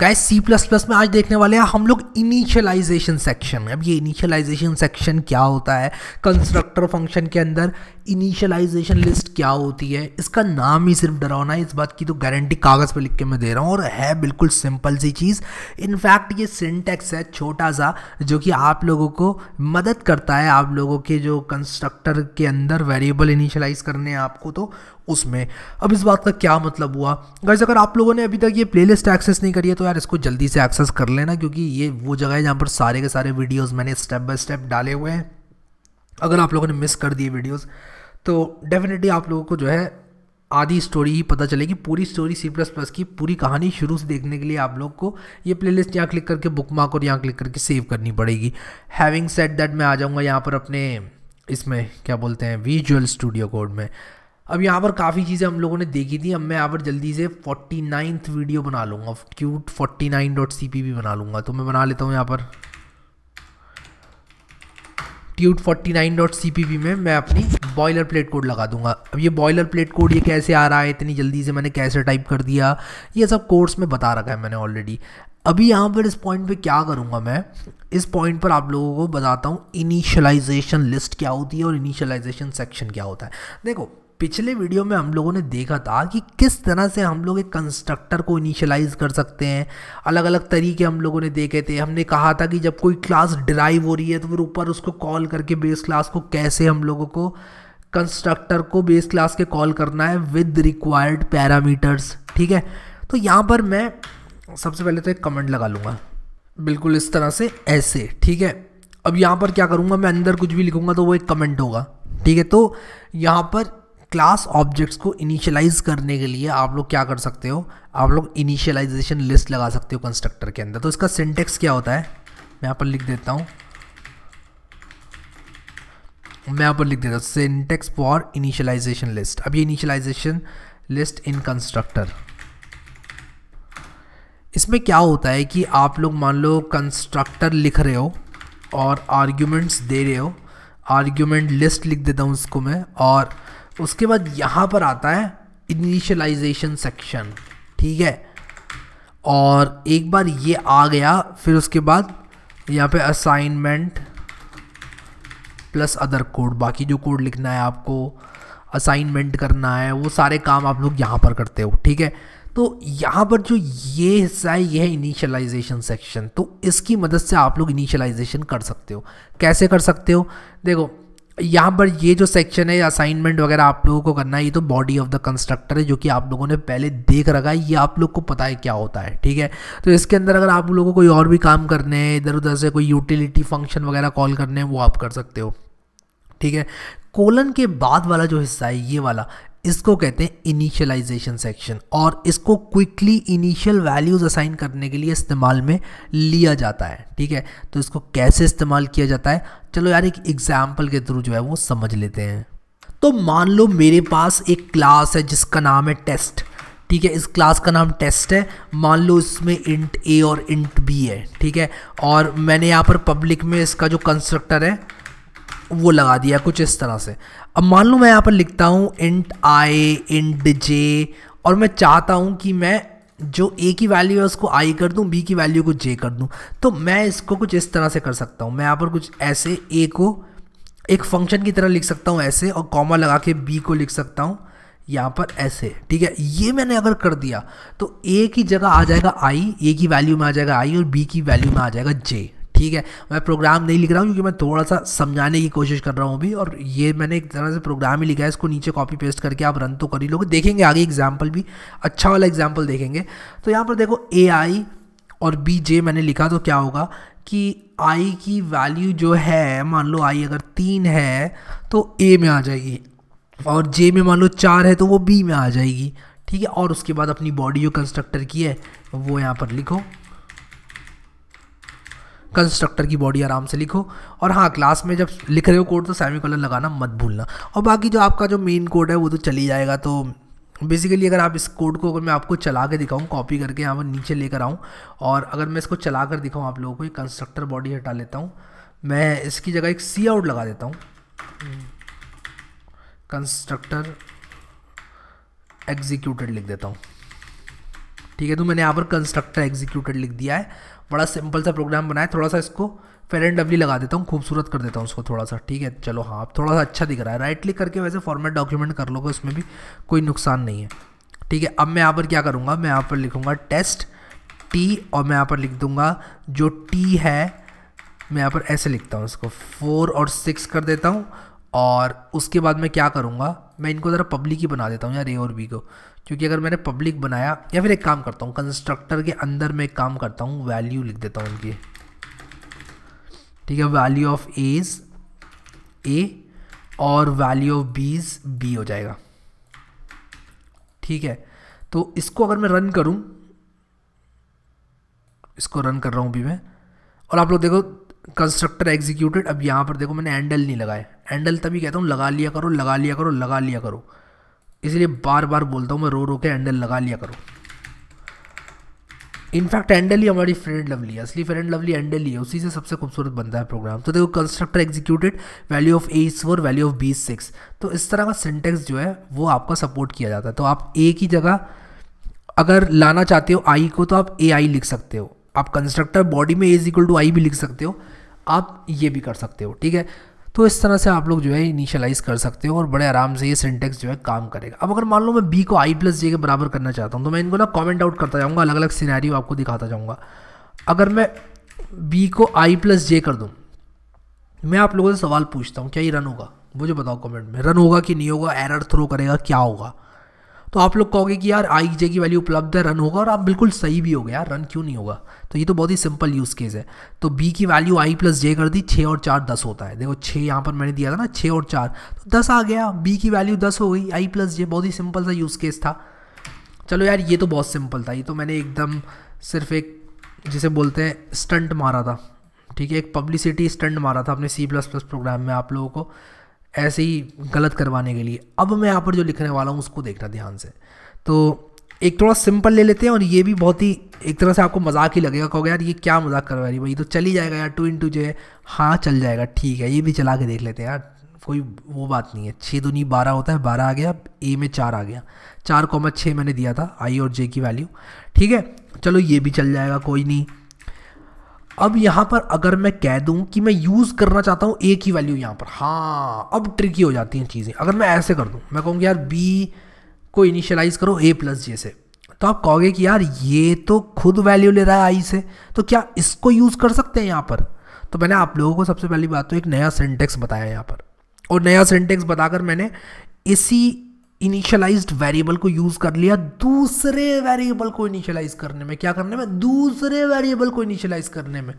guys C plus plus में आज देखने वाले हैं हम लोग इनिशियलाइजेशन सेक्शन में अब ये इनिशियलाइजेशन सेक्शन क्या होता है कंस्ट्रक्टर फंक्शन के अंदर इनिशियलाइजेशन लिस्ट क्या होती है इसका नाम ही सिर्फ डरावना है इस बात की तो गारंटी कागज़ पे लिख के मैं दे रहा हूँ और है बिल्कुल सिंपल सी चीज़ इनफैक्ट ये सिंटेक्स है छोटा सा जो कि आप लोगों को मदद करता है आप लोगों के जो कंस्ट्रक्टर के अंदर वेरिएबल इनिशियलाइज करने हैं आपको तो उसमें अब इस बात का क्या मतलब हुआ गाइज अगर आप लोगों ने अभी तक ये प्लेलिस्ट एक्सेस नहीं करी है तो यार इसको जल्दी से एक्सेस कर लेना क्योंकि ये वो जगह है जहाँ पर सारे के सारे वीडियोज़ मैंने स्टेप बाय स्टेप डाले हुए हैं अगर आप लोगों ने मिस कर दिए वीडियोज़ तो डेफिनेटली आप लोगों को जो है आधी स्टोरी ही पता चलेगी पूरी स्टोरी सी प्लस प्लस की पूरी कहानी शुरू से देखने के लिए आप लोग को ये प्लेलिस्ट यहाँ क्लिक करके बुक मार्क और यहाँ क्लिक करके सेव करनी पड़ेगी हैविंग सेट दैट मैं आ जाऊँगा यहाँ पर अपने इसमें क्या बोलते हैं विजुअल स्टूडियो कोड में अब यहाँ पर काफ़ी चीज़ें हम लोगों ने देखी थी अब मैं यहाँ पर जल्दी से फोर्टी नाइन्थ वीडियो बना लूँगा cute forty nine dot C P भी बना लूँगा तो मैं बना लेता हूँ यहाँ पर cute forty nine dot C P में मैं अपनी बॉयलर प्लेट कोड लगा दूंगा अब ये बॉयलर प्लेट कोड ये कैसे आ रहा है इतनी जल्दी से मैंने कैसे टाइप कर दिया ये सब कोर्स में बता रखा है मैंने ऑलरेडी अभी यहाँ पर इस पॉइंट पे क्या करूँगा मैं इस पॉइंट पर आप लोगों को बताता हूँ इनिशलाइजेशन लिस्ट क्या होती है और इनिशलाइजेशन सेक्शन क्या होता है देखो पिछले वीडियो में हम लोगों ने देखा था कि किस तरह से हम लोग एक कंस्ट्रक्टर को इनिशलाइज कर सकते हैं अलग अलग तरीके हम लोगों ने देखे थे हमने कहा था कि जब कोई क्लास ड्राइव हो रही है तो फिर ऊपर उसको कॉल करके बेस क्लास को कैसे हम लोगों को कंस्ट्रक्टर को बेस क्लास के कॉल करना है विद रिक्वायर्ड पैरामीटर्स ठीक है तो यहाँ पर मैं सबसे पहले तो एक कमेंट लगा लूँगा बिल्कुल इस तरह से ऐसे ठीक है अब यहाँ पर क्या करूँगा मैं अंदर कुछ भी लिखूँगा तो वो एक कमेंट होगा ठीक है तो यहाँ पर क्लास ऑब्जेक्ट्स को इनिशियलाइज करने के लिए आप लोग क्या कर सकते हो आप लोग इनिशियलाइजेशन लिस्ट लगा सकते हो कंस्ट्रक्टर के अंदर तो इसका सिंटेक्स क्या होता है मैं यहाँ पर लिख देता हूँ मैं यहाँ पर लिख देता हूँ सिंटेक्स फॉर इनिशियलाइजेशन लिस्ट अब ये इनिशियलाइजेशन लिस्ट इन कंस्ट्रक्टर इसमें क्या होता है कि आप लोग मान लो कंस्ट्रक्टर लिख रहे हो और आर्ग्यूमेंट्स दे रहे हो आर्ग्यूमेंट लिस्ट लिख देता हूँ उसको मैं और उसके बाद यहाँ पर आता है इनिशलाइजेशन सेक्शन ठीक है और एक बार ये आ गया फिर उसके बाद यहाँ पे असाइनमेंट प्लस अदर कोड बाकी जो कोड लिखना है आपको असाइनमेंट करना है वो सारे काम आप लोग यहाँ पर करते हो ठीक है तो यहाँ पर जो ये हिस्सा है ये है इनिशियलाइजेशन सेक्शन तो इसकी मदद से आप लोग इनिशियलाइजेशन कर सकते हो कैसे कर सकते हो देखो यहाँ पर ये जो सेक्शन है असाइनमेंट वगैरह आप लोगों को करना है ये तो बॉडी ऑफ द कंस्ट्रक्टर है जो कि आप लोगों ने पहले देख रखा है ये आप लोग को पता है क्या होता है ठीक है तो इसके अंदर अगर आप लोगों को कोई और भी काम करने हैं इधर उधर से कोई यूटिलिटी फंक्शन वगैरह कॉल करने हैं वो आप कर सकते हो ठीक है कोलन के बाद वाला जो हिस्सा है ये वाला इसको कहते हैं इनिशियलाइजेशन सेक्शन और इसको क्विकली इनिशियल वैल्यूज़ असाइन करने के लिए इस्तेमाल में लिया जाता है ठीक है तो इसको कैसे इस्तेमाल किया जाता है चलो यार एक एग्जाम्पल के थ्रू जो है वो समझ लेते हैं तो मान लो मेरे पास एक क्लास है जिसका नाम है टेस्ट ठीक है इस क्लास का नाम टेस्ट है मान लो इसमें इंट ए और इंट बी है ठीक है और मैंने यहाँ पर पब्लिक में इसका जो कंस्ट्रक्टर है वो लगा दिया कुछ इस तरह से अब मान लो मैं यहाँ पर लिखता हूँ इंट आई इंट जे और मैं चाहता हूँ कि मैं जो ए की वैल्यू है उसको आई कर दूं बी की वैल्यू को जे कर दूं तो मैं इसको कुछ इस तरह से कर सकता हूँ मैं यहाँ पर कुछ ऐसे ए को एक फंक्शन की तरह लिख सकता हूँ ऐसे और कॉमा लगा के बी को लिख सकता हूँ यहाँ पर ऐसे ठीक है ये मैंने अगर कर दिया तो ए की जगह आ जाएगा आई ए की वैल्यू में आ जाएगा आई और बी की वैल्यू में आ जाएगा जे ठीक है मैं प्रोग्राम नहीं लिख रहा हूँ क्योंकि मैं थोड़ा सा समझाने की कोशिश कर रहा हूँ अभी और ये मैंने एक तरह से प्रोग्राम ही लिखा है इसको नीचे कॉपी पेस्ट करके आप रन तो कर ही लोग देखेंगे आगे एग्जाम्पल भी अच्छा वाला एग्जाम्पल देखेंगे तो यहाँ पर देखो ए और बी जे मैंने लिखा तो क्या होगा कि आई की वैल्यू जो है मान लो आई अगर तीन है तो ए में आ जाएगी और जे में मान लो चार है तो वो बी में आ जाएगी ठीक है और उसके बाद अपनी बॉडी जो कंस्ट्रक्टर की है वो यहाँ पर लिखो कंस्ट्रक्टर की बॉडी आराम से लिखो और हाँ क्लास में जब लिख रहे हो कोड तो सेमी कॉलन लगाना मत भूलना और बाकी जो आपका जो मेन कोड है वो तो चली जाएगा तो बेसिकली अगर आप इस कोड को अगर मैं आपको चला के दिखाऊँ कॉपी करके यहाँ पर नीचे लेकर आऊँ और अगर मैं इसको चला कर दिखाऊँ आप लोगों को एक कंस्ट्रक्टर बॉडी हटा लेता हूँ मैं इसकी जगह एक सी आउट लगा देता हूँ कंस्ट्रक्टर एग्जीक्यूटेड लिख देता हूँ ठीक है तो मैंने यहाँ पर कंस्ट्रक्टर एग्जीक्यूटेड लिख दिया है बड़ा सिंपल सा प्रोग्राम बनाया थोड़ा सा इसको फेर एंड लवली लगा देता हूँ खूबसूरत कर देता हूँ उसको थोड़ा सा ठीक है चलो हाँ अब थोड़ा सा अच्छा दिख रहा है राइट क्लिक करके वैसे फॉर्मेट डॉक्यूमेंट कर लोगे उसमें भी कोई नुकसान नहीं है ठीक है अब मैं यहाँ पर क्या करूँगा मैं यहाँ पर लिखूँगा टेस्ट टी और मैं यहाँ पर लिख दूँगा जो टी है मैं यहाँ पर ऐसे लिखता हूँ इसको फोर और सिक्स कर देता हूँ और उसके बाद मैं क्या करूँगा मैं इनको ज़रा पब्लिक ही बना देता हूँ यार ए और बी को क्योंकि अगर मैंने पब्लिक बनाया या फिर एक काम करता हूँ कंस्ट्रक्टर के अंदर मैं एक काम करता हूँ वैल्यू लिख देता हूँ उनकी ठीक है वैल्यू ऑफ एज ए और वैल्यू ऑफ बीज बी हो जाएगा ठीक है तो इसको अगर मैं रन करूँ इसको रन कर रहा हूँ अभी मैं और आप लोग देखो कंस्ट्रक्टर एग्जीक्यूटेड अब यहाँ पर देखो मैंने एंडल नहीं लगाए हैंडल तभी कहता हूँ लगा लिया करो लगा लिया करो लगा लिया करो इसलिए बार बार बोलता हूँ मैं रो रो के हैंडल लगा लिया करो इनफैक्ट हैंडल ही हमारी फ्रेंड लवली है असली फ्रेंड लवली हैंडल ही है उसी से सबसे खूबसूरत बनता है प्रोग्राम तो देखो constructor executed value of a is four value of b is six तो इस तरह का सिंटेक्स जो है वो आपका सपोर्ट किया जाता है तो आप ए की जगह अगर लाना चाहते हो आई को तो आप ए आई लिख सकते हो आप कंस्ट्रक्टर बॉडी में a is equal to i भी लिख सकते हो आप ये भी कर सकते हो ठीक है तो इस तरह से आप लोग जो है इनिशियलाइज़ कर सकते हो और बड़े आराम से ये सिंटेक्स जो है काम करेगा अब अगर मान लो मैं बी को आई प्लस जे के बराबर करना चाहता हूँ तो मैं इनको ना कॉमेंट आउट करता जाऊँगा अलग अलग सीनारी आपको दिखाता जाऊँगा अगर मैं बी को आई प्लस जे कर दूँ मैं आप लोगों से सवाल पूछता हूँ क्या ये रन होगा मुझे बताओ कमेंट में रन होगा कि नहीं होगा एरर थ्रो करेगा क्या होगा तो आप लोग कहोगे कि यार आई जे की वैल्यू उपलब्ध है रन होगा और आप बिल्कुल सही भी हो गया यार रन क्यों नहीं होगा तो ये तो बहुत ही सिंपल यूज़ केस है तो बी की वैल्यू आई प्लस जे कर दी छः और चार दस होता है देखो छः यहाँ पर मैंने दिया था ना छः और चार तो दस आ गया बी की वैल्यू दस हो गई आई प्लस जे बहुत ही सिंपल सा यूज़ केस था चलो यार ये तो बहुत सिंपल था ये तो मैंने एकदम सिर्फ एक जिसे बोलते हैं स्टंट मारा था ठीक है एक पब्लिसिटी स्टंट मारा था अपने सी प्लस प्लस प्रोग्राम में आप लोगों को ऐसे ही गलत करवाने के लिए अब मैं यहाँ पर जो लिखने वाला हूँ उसको देखना ध्यान से तो एक थोड़ा सिंपल ले लेते हैं और ये भी बहुत ही एक तरह से आपको मजाक ही लगेगा कहोगे यार ये क्या मजाक करवा रही भाई तो चल ही जाएगा यार टू इंटू जो है हाँ चल जाएगा ठीक है ये भी चला के देख लेते हैं यार कोई वो बात नहीं है छः नहीं बारह होता है बारह आ गया ए में चार आ गया चार कॉमा छः मैंने दिया था आई और जे की वैल्यू ठीक है चलो ये भी चल जाएगा कोई नहीं अब यहाँ पर अगर मैं कह दूँ कि मैं यूज़ करना चाहता हूँ एक ही वैल्यू यहाँ पर हाँ अब ट्रिकी हो जाती हैं चीज़ें अगर मैं ऐसे कर दूँ मैं कहूँगी यार बी को इनिशियलाइज करो ए प्लस जे से तो आप कहोगे कि यार ये तो खुद वैल्यू ले रहा है आई से तो क्या इसको यूज़ कर सकते हैं यहाँ पर तो मैंने आप लोगों को सबसे पहली बात तो एक नया सेंटेक्स बताया यहाँ पर और नया सेंटेक्स बताकर मैंने इसी इनिशियलाइज्ड वेरिएबल को यूज कर लिया दूसरे वेरिएबल को इनिशियलाइज करने में क्या करने में दूसरे वेरिएबल को इनिशियलाइज करने में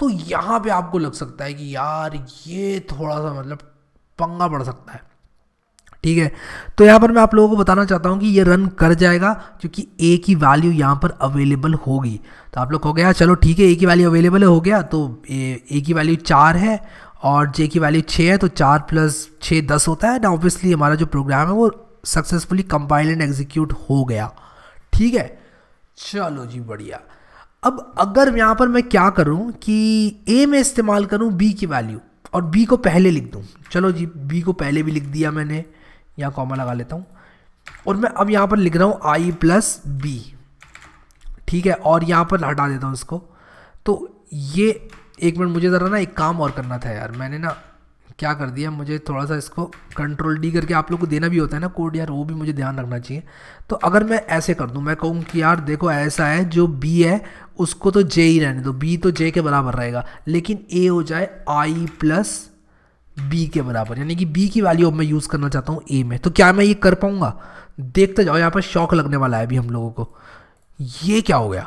तो यहाँ पे आपको लग सकता है कि यार ये थोड़ा सा मतलब पंगा पड़ सकता है ठीक है तो यहाँ पर मैं आप लोगों को बताना चाहता हूँ कि ये रन कर जाएगा क्योंकि ए की वैल्यू यहाँ पर अवेलेबल होगी तो आप लोग कहोगे गया हाँ, चलो ठीक है ए की वैल्यू अवेलेबल हो गया तो ए, ए की वैल्यू चार है और जे की वैल्यू छः है तो चार प्लस छः दस होता है ना ऑब्वियसली हमारा जो प्रोग्राम है वो सक्सेसफुली कंपाइल एंड एग्जीक्यूट हो गया ठीक है चलो जी बढ़िया अब अगर यहाँ पर मैं क्या करूँ कि ए में इस्तेमाल करूँ बी की वैल्यू और बी को पहले लिख दूँ चलो जी बी को पहले भी लिख दिया मैंने यहाँ कॉमा लगा लेता हूँ और मैं अब यहाँ पर लिख रहा हूँ आई प्लस बी ठीक है और यहाँ पर हटा देता हूँ इसको तो ये एक मिनट मुझे ज़रा ना एक काम और करना था यार मैंने ना क्या कर दिया मुझे थोड़ा सा इसको कंट्रोल डी करके आप लोग को देना भी होता है ना कोड यार वो भी मुझे ध्यान रखना चाहिए तो अगर मैं ऐसे कर दूँ मैं कहूँ कि यार देखो ऐसा है जो बी है उसको तो जे ही रहने दो बी तो जे के बराबर रहेगा लेकिन ए हो जाए आई प्लस बी के बराबर यानी कि बी की वैल्यू अब मैं यूज़ करना चाहता हूँ ए में तो क्या मैं ये कर पाऊँगा देखते जाओ यहाँ पर शौक लगने वाला है अभी हम लोगों को ये क्या हो गया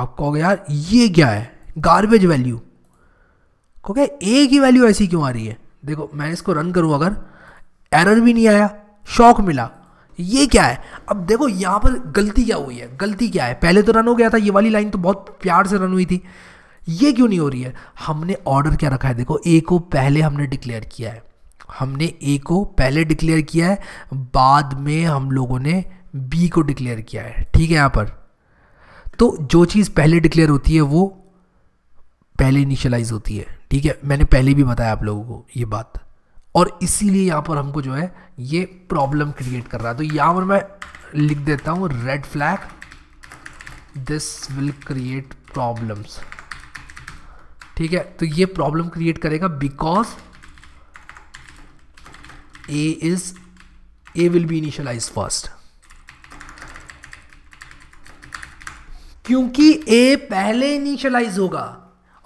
आप कहोगे यार ये क्या है गार्बेज वैल्यू क्योंकि ए की वैल्यू ऐसी क्यों आ रही है देखो मैं इसको रन करूँ अगर एरर भी नहीं आया शौक मिला ये क्या है अब देखो यहाँ पर गलती क्या हुई है गलती क्या है पहले तो रन हो गया था ये वाली लाइन तो बहुत प्यार से रन हुई थी ये क्यों नहीं हो रही है हमने ऑर्डर क्या रखा है देखो ए को पहले हमने डिक्लेयर किया है हमने ए को पहले डिक्लेयर किया है बाद में हम लोगों ने बी को डिक्लेयर किया है ठीक है यहाँ पर तो जो चीज़ पहले डिक्लेयर होती है वो पहले इनिशलाइज़ होती है ठीक है मैंने पहले भी बताया आप लोगों को ये बात और इसीलिए यहाँ पर हमको जो है ये प्रॉब्लम क्रिएट कर रहा है तो यहाँ पर मैं लिख देता हूँ red flag this will create problems ठीक है तो ये प्रॉब्लम क्रिएट करेगा because a is a will be initialize first क्योंकि ए पहले इनिशियलाइज होगा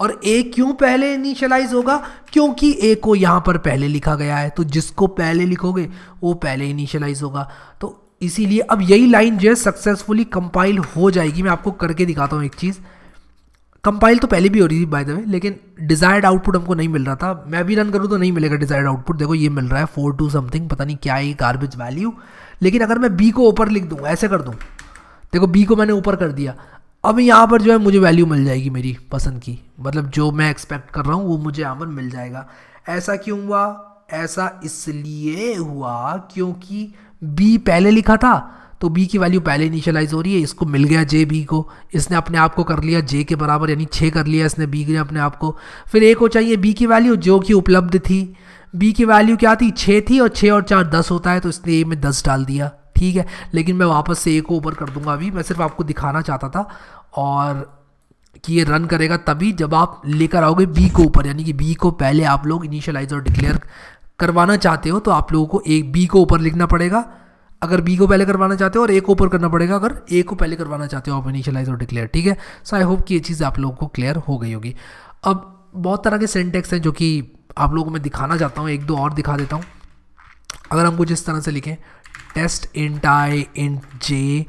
और ए क्यों पहले इनिशलाइज होगा क्योंकि ए को यहाँ पर पहले लिखा गया है तो जिसको पहले लिखोगे वो पहले इनिशलाइज होगा तो इसीलिए अब यही लाइन जो है सक्सेसफुली कंपाइल हो जाएगी मैं आपको करके दिखाता हूँ एक चीज़ कंपाइल तो पहले भी हो रही थी बाय द वे लेकिन डिज़ायर्ड आउटपुट हमको नहीं मिल रहा था मैं भी रन करूँ तो नहीं मिलेगा डिज़ायर्ड आउटपुट देखो ये मिल रहा है फोर टू समथिंग पता नहीं क्या है गार्बेज वैल्यू लेकिन अगर मैं बी को ऊपर लिख दूँ ऐसे कर दूँ देखो बी को मैंने ऊपर कर दिया अब यहाँ पर जो है मुझे वैल्यू मिल जाएगी मेरी पसंद की मतलब जो मैं एक्सपेक्ट कर रहा हूँ वो मुझे यहाँ पर मिल जाएगा ऐसा क्यों हुआ ऐसा इसलिए हुआ क्योंकि बी पहले लिखा था तो बी की वैल्यू पहले इनिशियलाइज हो रही है इसको मिल गया जे बी को इसने अपने आप को कर लिया जे के बराबर यानी छः कर लिया इसने बी ने अपने आप को फिर एक को चाहिए बी की वैल्यू जो कि उपलब्ध थी बी की वैल्यू क्या थी छः थी और छः और चार दस होता है तो इसने ए में दस डाल दिया ठीक है लेकिन मैं वापस से ए को ओवर कर दूंगा अभी मैं सिर्फ आपको दिखाना चाहता था और कि ये रन करेगा तभी जब आप लेकर आओगे बी को ऊपर यानी कि बी को पहले आप लोग इनिशियलाइज और डिक्लेयर करवाना चाहते हो तो आप लोगों को एक बी को ऊपर लिखना पड़ेगा अगर बी को पहले करवाना चाहते हो और ए को ऊपर करना पड़ेगा अगर ए को पहले करवाना चाहते हो आप इनिशियलाइज और डिक्लेयर ठीक है सो आई होप कि ये चीज़ आप लोगों को क्लियर हो गई होगी अब बहुत तरह के सेंटेक्स हैं जो कि आप लोगों को मैं दिखाना चाहता हूँ एक दो और दिखा देता हूँ अगर हम कुछ इस तरह से लिखें test int i int j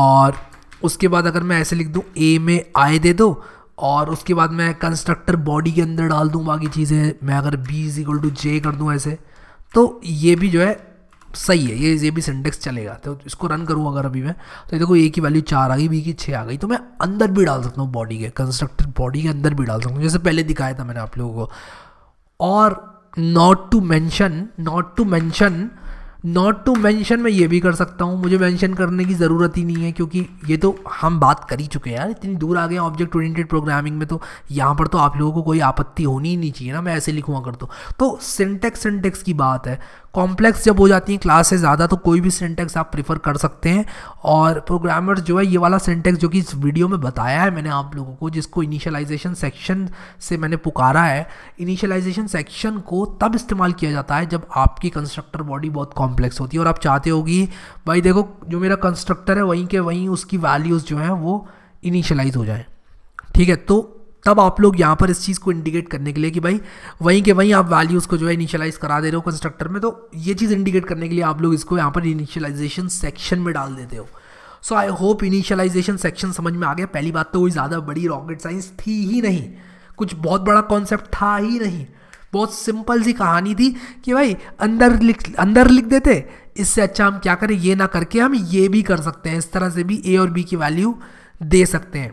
और उसके बाद अगर मैं ऐसे लिख दूँ ए में आई दे दो और उसके बाद मैं कंस्ट्रक्टर बॉडी के अंदर डाल दूँ बाकी चीज़ें मैं अगर b is equal to j कर दूँ ऐसे तो ये भी जो है सही है ये ये भी सिंटेक्स चलेगा तो इसको रन करूँ अगर अभी मैं तो देखो ए की वैल्यू चार आ गई बी की छः आ गई तो मैं अंदर भी डाल सकता हूँ बॉडी के कंस्ट्रक्टर बॉडी के अंदर भी डाल सकता हूँ जैसे पहले दिखाया था मैंने आप लोगों को और not to mention not to mention not to mention मैं ये भी कर सकता हूँ मुझे मैंशन करने की ज़रूरत ही नहीं है क्योंकि ये तो हम बात कर ही चुके हैं यार इतनी दूर आ गए ऑब्जेक्ट ओरिएंटेड प्रोग्रामिंग में तो यहाँ पर तो आप लोगों को कोई आपत्ति होनी ही नहीं चाहिए ना मैं ऐसे लिखूँगा अगर तो सिंटेक्स सिंटेक्स की बात है कॉम्प्लेक्स जब हो जाती हैं क्लास से ज़्यादा तो कोई भी सिंटेक्स आप प्रीफर कर सकते हैं और प्रोग्रामर जो है ये वाला सिंटेक्स जो कि इस वीडियो में बताया है मैंने आप लोगों को जिसको इनिशियलाइजेशन सेक्शन से मैंने पुकारा है इनिशियलाइजेशन सेक्शन को तब इस्तेमाल किया जाता है जब आपकी कंस्ट्रक्टर बॉडी बहुत कॉम कॉम्प्लेक्स होती है और आप चाहते होगी भाई देखो जो मेरा कंस्ट्रक्टर है वहीं के वहीं उसकी वैल्यूज़ जो हैं वो इनिशलाइज हो जाए ठीक है तो तब आप लोग यहाँ पर इस चीज़ को इंडिकेट करने के लिए कि भाई वहीं के वहीं आप वैल्यूज़ को जो है इनिशियलाइज़ करा दे रहे हो कंस्ट्रक्टर में तो ये चीज़ इंडिकेट करने के लिए आप लोग इसको यहाँ पर इनिशियलाइजेशन सेक्शन में डाल देते हो so I hope initialization section समझ में आ गया पहली बात तो कोई ज़्यादा बड़ी रॉकेट साइंस थी ही नहीं कुछ बहुत बड़ा कॉन्सेप्ट था ही नहीं बहुत सिंपल सी कहानी थी कि भाई अंदर लिख अंदर लिख देते इससे अच्छा हम क्या करें ये ना करके हम ये भी कर सकते हैं इस तरह से भी ए और बी की वैल्यू दे सकते हैं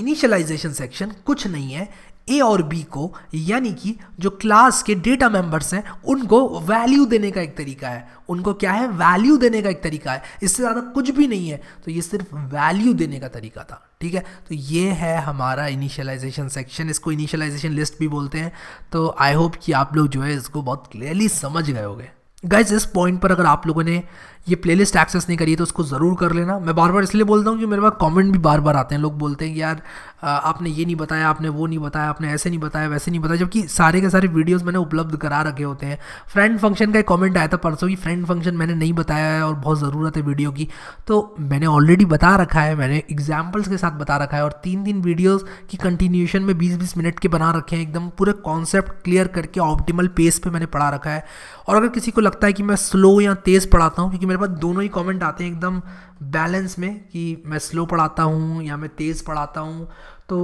इनिशियलाइजेशन सेक्शन कुछ नहीं है ए और बी को यानी कि जो क्लास के डेटा मेंबर्स हैं उनको वैल्यू देने का एक तरीका है उनको क्या है वैल्यू देने का एक तरीका है इससे ज़्यादा कुछ भी नहीं है तो ये सिर्फ वैल्यू देने का तरीका था ठीक है तो ये है हमारा इनिशियलाइजेशन सेक्शन इसको इनिशियलाइजेशन लिस्ट भी बोलते हैं तो आई होप कि आप लोग जो है इसको बहुत क्लियरली समझ गए होगे गाइज इस पॉइंट पर अगर आप लोगों ने ये प्लेलिस्ट एक्सेस नहीं करी तो उसको ज़रूर कर लेना मैं बार बार इसलिए बोलता हूँ कि मेरे पास कमेंट भी बार बार आते हैं लोग बोलते हैं कि यार आपने ये नहीं बताया आपने वो नहीं बताया आपने ऐसे नहीं बताया वैसे नहीं बताया जबकि सारे के सारे वीडियोज़ मैंने उपलब्ध करा रखे होते हैं फ्रेंड फंक्शन का एक कॉमेंट आया था परसों की फ्रेंड फंक्शन मैंने नहीं बताया है और बहुत ज़रूरत है वीडियो की तो मैंने ऑलरेडी बता रखा है मैंने एग्जाम्पल्स के साथ बता रखा है और तीन तीन वीडियोज़ की कंटिन्यूशन में बीस बीस मिनट के बना रखे हैं एकदम पूरे कॉन्सेप्ट क्लियर करके ऑप्टिमल पेस पर मैंने पढ़ा रखा है और अगर किसी को लगता है कि मैं स्लो या तेज़ पढ़ाता हूँ क्योंकि मेरे पास दोनों ही कमेंट आते हैं एकदम बैलेंस में कि मैं स्लो पढ़ाता हूँ या मैं तेज़ पढ़ाता हूँ तो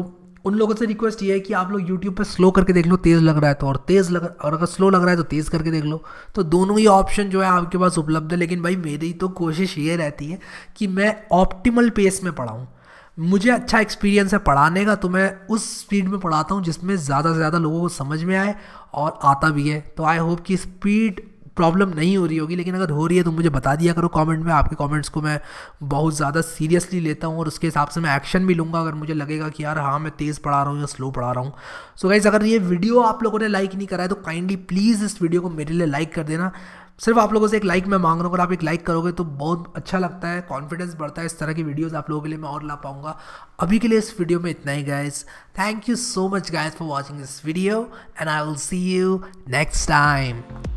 उन लोगों से रिक्वेस्ट ये है कि आप लोग यूट्यूब पर स्लो करके देख लो तेज़ लग रहा है तो और तेज़ लग और अगर स्लो लग रहा है तो तेज़ करके देख लो तो दोनों ही ऑप्शन जो है आपके पास उपलब्ध है लेकिन भाई मेरी तो कोशिश ये रहती है कि मैं ऑप्टिमल पेस में पढ़ाऊँ मुझे अच्छा एक्सपीरियंस है पढ़ाने का तो मैं उस स्पीड में पढ़ाता हूँ जिसमें ज़्यादा से ज़्यादा लोगों को समझ में आए और आता भी है तो आई होप कि स्पीड प्रॉब्लम नहीं हो रही होगी लेकिन अगर हो रही है तो मुझे बता दिया करो कमेंट में आपके कमेंट्स को मैं बहुत ज़्यादा सीरियसली लेता हूँ और उसके हिसाब से मैं एक्शन भी लूँगा अगर मुझे लगेगा कि यार हाँ मैं तेज़ पढ़ा रहा हूँ या स्लो पढ़ा रहा हूँ सो गाइज़ अगर ये वीडियो आप लोगों ने लाइक नहीं करा है तो काइंडली प्लीज़ इस वीडियो को मेरे लिए लाइक कर देना सिर्फ आप लोगों से एक लाइक मैं मांग रहा हूँ अगर आप एक लाइक करोगे तो बहुत अच्छा लगता है कॉन्फिडेंस बढ़ता है इस तरह की वीडियोस आप लोगों के लिए मैं और ला पाऊंगा अभी के लिए इस वीडियो में इतना ही guys thank you so much guys for watching this video and I will see you next time